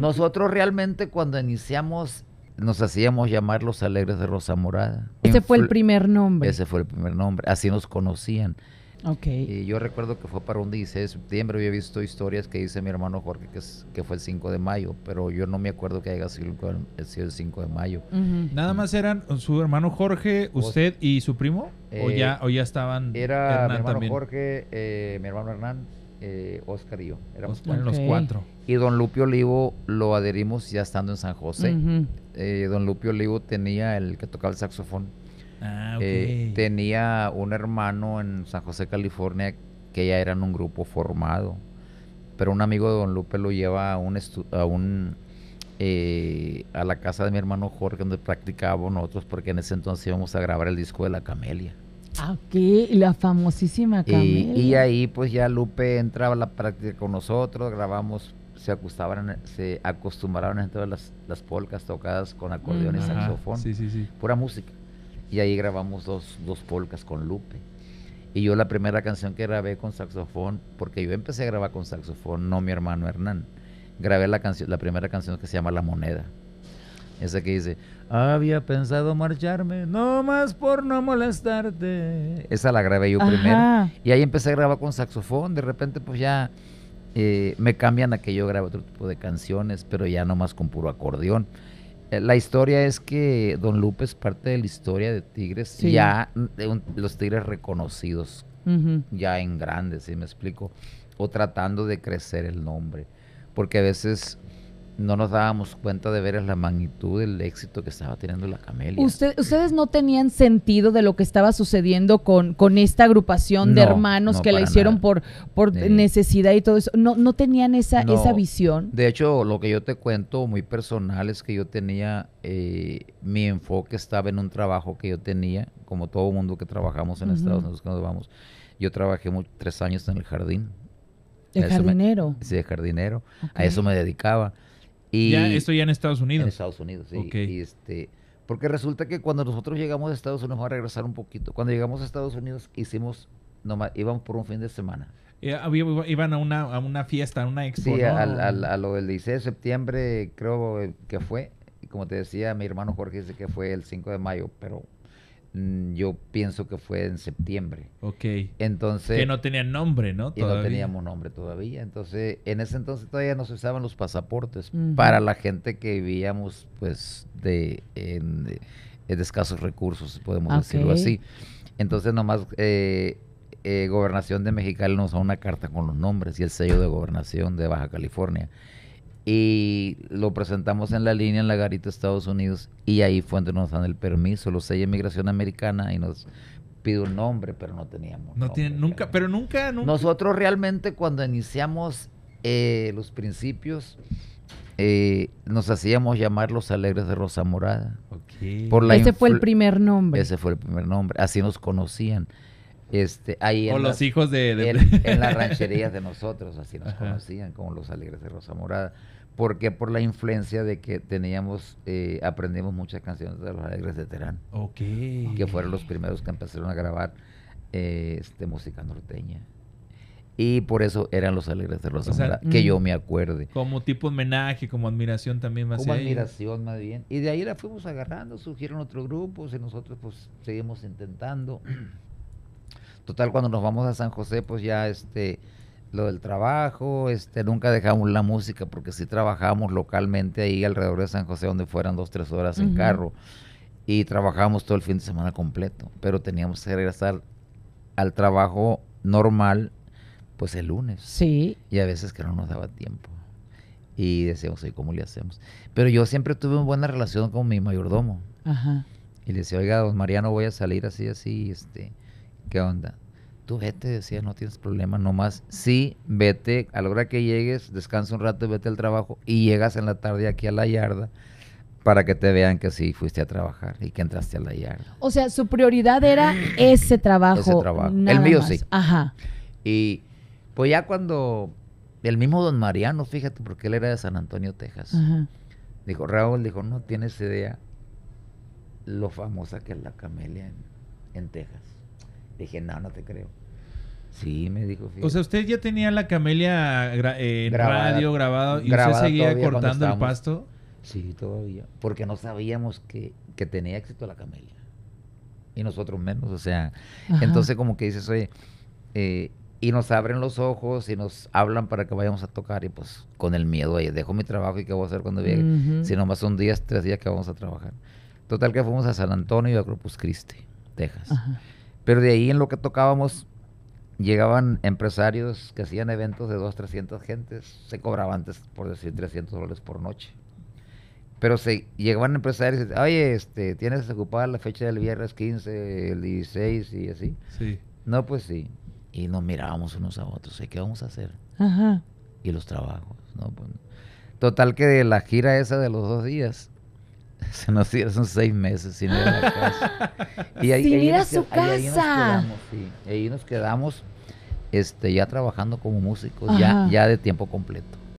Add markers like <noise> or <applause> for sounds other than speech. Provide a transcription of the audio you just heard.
Nosotros realmente cuando iniciamos nos hacíamos llamar los Alegres de Rosa Morada. Ese fue el primer nombre. Ese fue el primer nombre, así nos conocían. Okay. Y yo recuerdo que fue para un 16 de septiembre, yo he visto historias que dice mi hermano Jorge que, que fue el 5 de mayo, pero yo no me acuerdo que haya sido el 5 de mayo. ¿Nada más eran su hermano Jorge, usted y su primo? ¿O, ya, eh, ¿O ya estaban? Era mi hermano Jorge, eh, mi hermano Hernán, eh, Oscar y yo. Éramos los cuatro. Y don Lupio Olivo lo adherimos ya estando en San José. Eh, don Lupio Olivo tenía el que tocaba el saxofón. Ah, eh, tenía un hermano en San José, California, que ya eran un grupo formado. Pero un amigo de don Lupe lo lleva a un, a un eh, a la casa de mi hermano Jorge, donde practicábamos nosotros, porque en ese entonces íbamos a grabar el disco de La Camelia que la famosísima Camila. Y, ahí pues ya Lupe entraba a la práctica con nosotros, grabamos, se, acostaban, se acostumbraron a todas las, polcas tocadas con acordeón y saxofón. Pura música. Y ahí grabamos dos, dos polcas con Lupe. Y yo la primera canción que grabé con saxofón, porque yo empecé a grabar con saxofón, no mi hermano Hernán. Grabé la canción, la primera canción que se llama La Moneda. Esa que dice, había pensado marcharme, no más por no molestarte. Esa la grabé yo primero. Y ahí empecé a grabar con saxofón. De repente, pues ya eh, me cambian a que yo grabe otro tipo de canciones, pero ya no más con puro acordeón. Eh, la historia es que Don Lupe parte de la historia de Tigres, ya los Tigres reconocidos, ya en grandes, si me explico, o tratando de crecer el nombre, porque a veces no nos dábamos cuenta de ver la magnitud del éxito que estaba teniendo la Camelia. ¿Ustedes no tenían sentido de lo que estaba sucediendo con, con esta agrupación de hermanos que la hicieron por, por necesidad y todo eso? ¿No, no tenían esa, esa visión? De hecho, lo que yo te cuento muy personal es que yo tenía, eh, mi enfoque estaba en un trabajo que yo tenía, como todo mundo que trabajamos en Estados Unidos, cuando vamos. Yo trabajé tres años en el jardín. ¿El jardinero? sí, de jardinero. A eso me dedicaba. Y ya, esto ya en Estados Unidos. En Estados Unidos, sí. este, porque resulta que cuando nosotros llegamos a Estados Unidos, vamos a regresar un poquito. Cuando llegamos a Estados Unidos, hicimos, íbamos por un fin de semana. Eh, iban a una, a una fiesta, a una expo. Sí, a lo del 16 de septiembre, creo eh, que fue. como te decía, mi hermano Jorge dice que fue el 5 de mayo, pero Mm, yo pienso que fue en septiembre. Ok. Entonces... Que no tenían nombre, ¿no? Y no teníamos nombre todavía. Entonces, en ese entonces todavía no se usaban los pasaportes para la gente que vivíamos, pues, de, en, eh, escasos recursos, podemos decirlo así. Entonces, nomás... Eh, eh, gobernación de Mexicali nos da una carta con los nombres y el sello de gobernación de Baja California y lo presentamos en la línea en la garita de Estados Unidos y ahí fue donde nos dan el permiso, los seis de migración americana y nos pido un nombre, pero no teníamos. No tiene, nunca, pero nunca, nunca, Nosotros realmente cuando iniciamos eh, los principios eh, nos hacíamos llamar los Alegres de Rosa Morada. ese fue el primer nombre. Ese fue el primer nombre. Así nos conocían. Este, ahí en los hijos de... <laughs> En, las rancherías de nosotros, así nos conocían, como los alegres de Rosa Morada. Porque por la influencia de que teníamos, eh, aprendimos muchas canciones de los alegres de Terán. Ok. Que fueron los primeros que empezaron a grabar eh, este, música norteña. Y por eso eran los alegres de Rosa Morada, que mm, yo me acuerde. Como tipo homenaje, como admiración también más Como admiración más bien. Y de ahí la fuimos agarrando, surgieron otros grupos y nosotros pues seguimos intentando. Total, cuando nos vamos a San José, pues ya este, lo del trabajo, este, nunca dejamos la música, porque sí trabajamos localmente ahí alrededor de San José, donde fueran dos, tres horas en carro. Y trabajamos todo el fin de semana completo, pero teníamos que regresar al trabajo normal, pues el lunes. Sí. Y a veces que no nos daba tiempo. Y decíamos, ¿y cómo le hacemos? Pero yo siempre tuve una buena relación con mi mayordomo. Ajá. Y le decía, oiga, don Mariano, voy a salir así, así, este ¿Qué onda? Tú vete, decía, no tienes problema, nomás sí, vete, a la hora que llegues, descansa un rato y vete al trabajo y llegas en la tarde aquí a la yarda para que te vean que sí fuiste a trabajar y que entraste a la yarda. O sea, su prioridad era ese trabajo. Ese trabajo. el mío sí. Ajá. Y pues ya cuando el mismo don Mariano, fíjate, porque él era de San Antonio, Texas, dijo, Raúl, dijo, no tienes idea lo famosa que es la camelia en Texas dije, no, no te creo. Sí, me dijo. O sea, usted ya tenía la camelia eh, en radio grabado y usted seguía cortando el pasto. Sí, todavía. Porque no sabíamos que, tenía éxito la camelia. Y nosotros menos, o sea. Entonces, como que dices, oye, eh, y nos abren los ojos y nos hablan para que vayamos a tocar. Y pues con el miedo, oye, dejo mi trabajo y qué voy a hacer cuando llegue. Si nomás son días, tres días que vamos a trabajar. Total, que fuimos a San Antonio y a Corpus Christi, Texas. Ajá pero de ahí en lo que tocábamos, llegaban empresarios que hacían eventos de dos, 300 gentes, se cobraban antes, por decir, 300 dólares por noche. Pero se llegaban empresarios y decían, oye, este, tienes ocupada la fecha del viernes 15, el 16 y así. Sí. No, pues sí. Y nos mirábamos unos a otros, ¿qué vamos a hacer? Ajá. Y los trabajos, ¿no? Pues, total que de la gira esa de los dos días, <laughs> se nos dieron seis meses sin ir a la casa. <laughs> Y ahí, nos quedamos, sí. Ahí nos quedamos este, ya trabajando como músicos, ya, ya de tiempo completo.